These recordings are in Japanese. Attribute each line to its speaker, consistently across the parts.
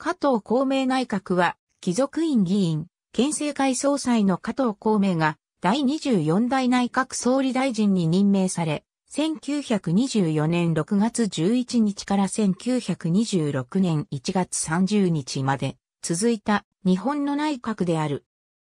Speaker 1: 加藤公明内閣は、貴族院議員、県政会総裁の加藤公明が、第24代内閣総理大臣に任命され、1924年6月11日から1926年1月30日まで続いた日本の内閣である。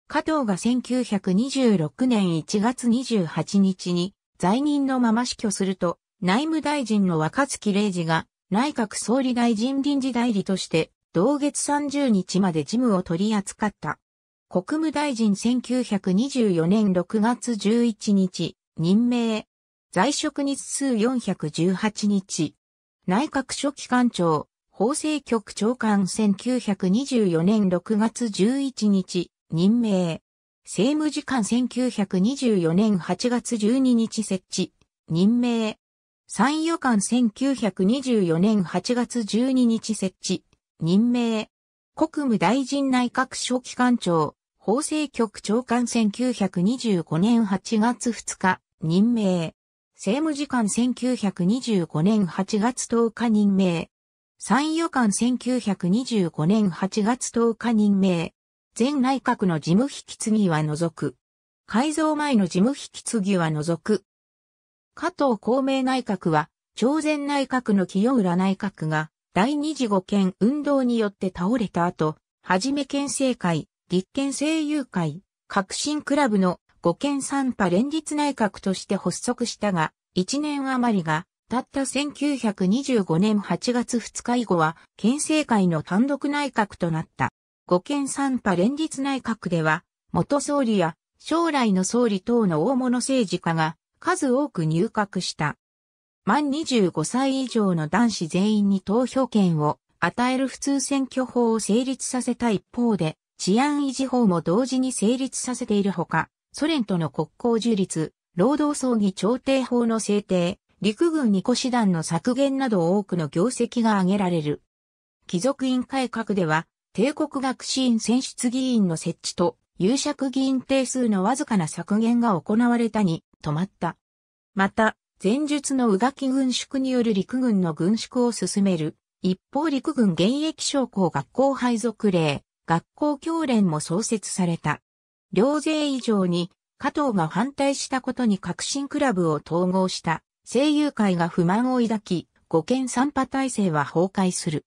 Speaker 1: 加藤が1926年1月28日に在任のまま死去すると、内務大臣の若月玲二が内閣総理大臣臨時代理として同月30日まで事務を取り扱った。国務大臣1924年6月11日、任命。在職日数418日。内閣書記官庁、法制局長官1924年6月11日、任命。政務次官1924年8月12日設置、任命。参与官1924年8月12日設置、任命。国務大臣内閣書記官庁、法制局長官1925年8月2日、任命。政務次官1925年8月10日任命。参与官1925年8月10日任命。前内閣の事務引き継ぎは除く。改造前の事務引き継ぎは除く。加藤公明内閣は、朝鮮内閣の清浦内閣が、第二次五権運動によって倒れた後、はじめ県政会、立憲政友会、革新クラブの五権三派連立内閣として発足したが、一年余りが、たった1925年8月2日以後は、県政会の単独内閣となった。五権三派連立内閣では、元総理や将来の総理等の大物政治家が数多く入閣した。満25歳以上の男子全員に投票権を与える普通選挙法を成立させた一方で、治安維持法も同時に成立させているほか、ソ連との国交樹立、労働葬儀調停法の制定、陸軍二個師団の削減など多くの業績が挙げられる。貴族院改革では、帝国学士院選出議員の設置と、有職議員定数のわずかな削減が行われたに、止まった。また、前述の宇垣軍縮による陸軍の軍縮を進める。一方陸軍現役将校学校配属令、学校教練も創設された。両勢以上に、加藤が反対したことに革新クラブを統合した、声優会が不満を抱き、五県三派体制は崩壊する。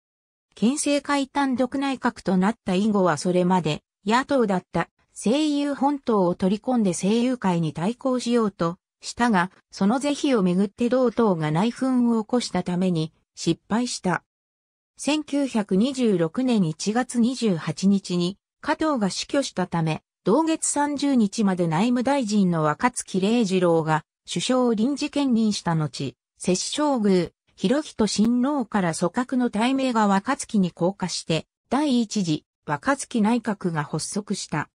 Speaker 1: 県政会単独内閣となった以後はそれまで、野党だった声優本党を取り込んで声優会に対抗しようと、したが、その是非をめぐって同党が内紛を起こしたために失敗した。1926年1月28日に加藤が死去したため、同月30日まで内務大臣の若月礼二郎が首相を臨時兼任した後、摂氏将軍、広人親王から組閣の大名が若月に降下して、第一次若月内閣が発足した。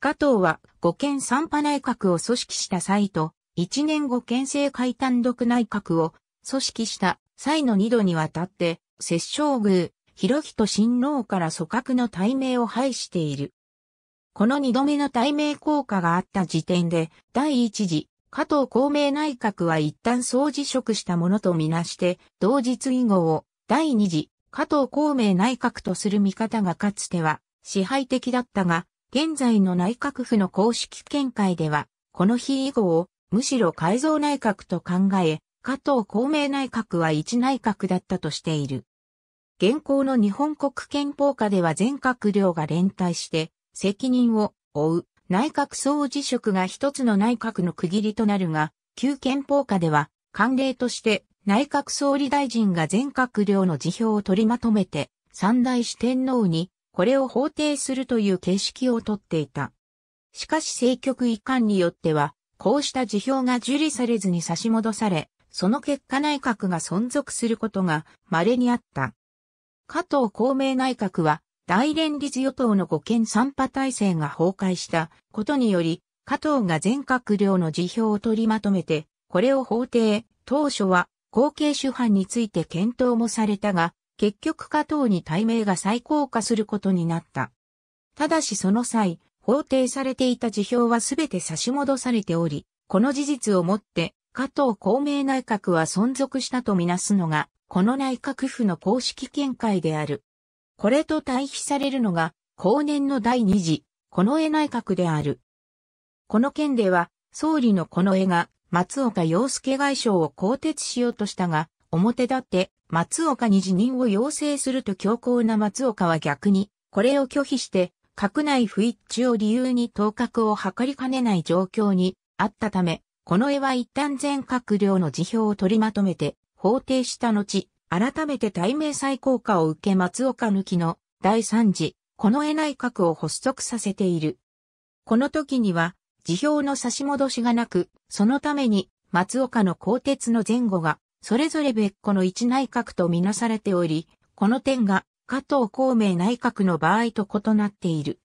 Speaker 1: 加藤は五県三派内閣を組織した際と、1年後県政会単独内閣を組織した際の2度にわたって、摂政宮、広人親王から組閣の大名を廃している。この2度目の大名効果があった時点で、第一次、加藤公明内閣は一旦総辞職したものとみなして、同日以後を第二次、加藤公明内閣とする見方がかつては支配的だったが、現在の内閣府の公式見解では、この日以後をむしろ改造内閣と考え、加藤公明内閣は一内閣だったとしている。現行の日本国憲法下では全閣僚が連帯して責任を負う内閣総辞職が一つの内閣の区切りとなるが、旧憲法下では慣例として内閣総理大臣が全閣僚の辞表を取りまとめて三大四天王にこれを法定するという形式をとっていた。しかし政局移管によってはこうした辞表が受理されずに差し戻され、その結果内閣が存続することが稀にあった。加藤公明内閣は、大連立与党の五県三派体制が崩壊したことにより、加藤が全閣僚の辞表を取りまとめて、これを法廷、当初は後継主犯について検討もされたが、結局加藤に対名が再降下することになった。ただしその際、法定されていた辞表はすべて差し戻されており、この事実をもって、加藤公明内閣は存続したとみなすのが、この内閣府の公式見解である。これと対比されるのが、後年の第二次、近衛内閣である。この件では、総理のこの絵が、松岡洋介外相を更迭しようとしたが、表立って松岡に辞任を要請すると強硬な松岡は逆に、これを拒否して閣内不一致を理由に当格を図りかねない状況にあったため、この絵は一旦全閣僚の辞表を取りまとめて、法定した後、改めて対名再効下を受け松岡抜きの第3次、この絵内閣を発足させている。この時には、辞表の差し戻しがなく、そのために、松岡の鋼鉄の前後が、それぞれ別個の一内閣とみなされており、この点が加藤公明内閣の場合と異なっている。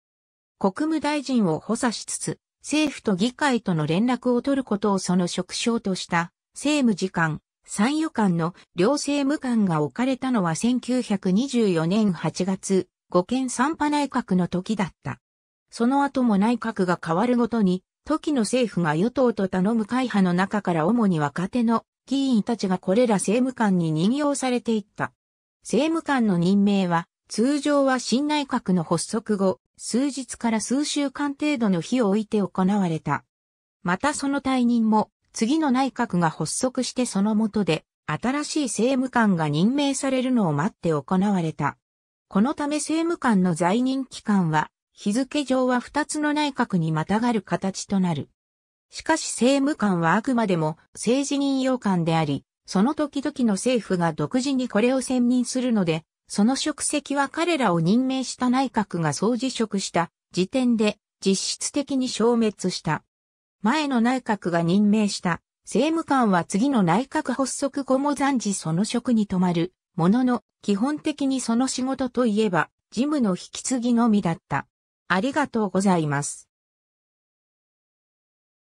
Speaker 1: 国務大臣を補佐しつつ、政府と議会との連絡を取ることをその職称とした政務次官、参与官の両政務官が置かれたのは1924年8月、五県三派内閣の時だった。その後も内閣が変わるごとに、時の政府が与党と頼む会派の中から主に若手の議員たちがこれら政務官に任用されていった。政務官の任命は、通常は新内閣の発足後、数日から数週間程度の日を置いて行われた。またその退任も、次の内閣が発足してその下で、新しい政務官が任命されるのを待って行われた。このため政務官の在任期間は、日付上は二つの内閣にまたがる形となる。しかし政務官はあくまでも政治任用官であり、その時々の政府が独自にこれを選任するので、その職責は彼らを任命した内閣が総辞職した時点で実質的に消滅した。前の内閣が任命した政務官は次の内閣発足後も暫時その職に留まるものの、基本的にその仕事といえば事務の引き継ぎのみだった。ありがとうございます。